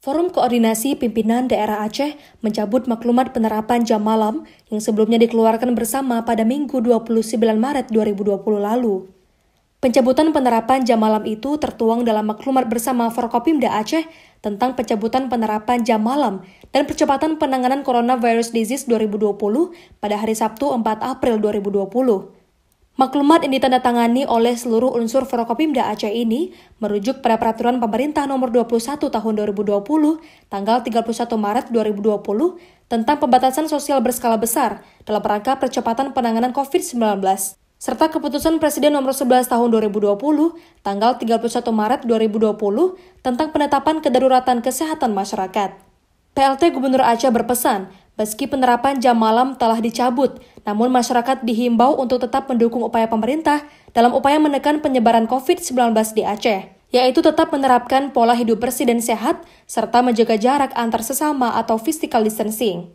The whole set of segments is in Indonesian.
Forum Koordinasi Pimpinan Daerah Aceh mencabut maklumat penerapan jam malam yang sebelumnya dikeluarkan bersama pada Minggu 29 Maret 2020 lalu. Pencabutan penerapan jam malam itu tertuang dalam maklumat bersama Forkopimda Aceh tentang pencabutan penerapan jam malam dan percepatan penanganan coronavirus disease 2020 pada hari Sabtu 4 April 2020. Maklumat yang ditandatangani oleh seluruh unsur Forkopimda Aceh ini merujuk pada peraturan pemerintah nomor 21 tahun 2020 tanggal 31 Maret 2020 tentang pembatasan sosial berskala besar dalam rangka percepatan penanganan COVID-19 serta keputusan Presiden nomor 11 tahun 2020 tanggal 31 Maret 2020 tentang penetapan kedaruratan kesehatan masyarakat. PLT Gubernur Aceh berpesan Meski penerapan jam malam telah dicabut, namun masyarakat dihimbau untuk tetap mendukung upaya pemerintah dalam upaya menekan penyebaran COVID-19 di Aceh, yaitu tetap menerapkan pola hidup bersih dan sehat, serta menjaga jarak antar sesama atau physical distancing.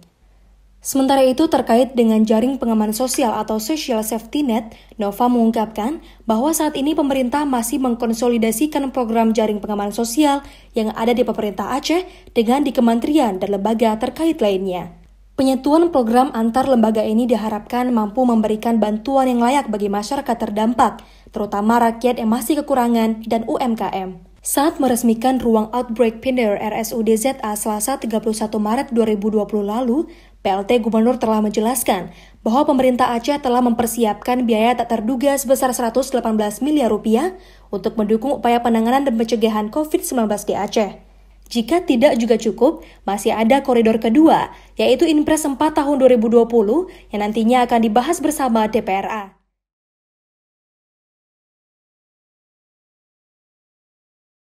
Sementara itu, terkait dengan jaring pengaman sosial atau social safety net, Nova mengungkapkan bahwa saat ini pemerintah masih mengkonsolidasikan program jaring pengaman sosial yang ada di pemerintah Aceh dengan di kementerian dan lembaga terkait lainnya. Penyatuan program antar lembaga ini diharapkan mampu memberikan bantuan yang layak bagi masyarakat terdampak, terutama rakyat yang masih kekurangan dan UMKM. Saat meresmikan ruang outbreak Pinder RSUD ZA Selasa 31 Maret 2020 lalu, PLT Gubernur telah menjelaskan bahwa pemerintah Aceh telah mempersiapkan biaya tak terduga sebesar 118 miliar rupiah untuk mendukung upaya penanganan dan pencegahan COVID-19 di Aceh. Jika tidak juga cukup, masih ada koridor kedua, yaitu Inpres 4 tahun 2020 yang nantinya akan dibahas bersama DPRA.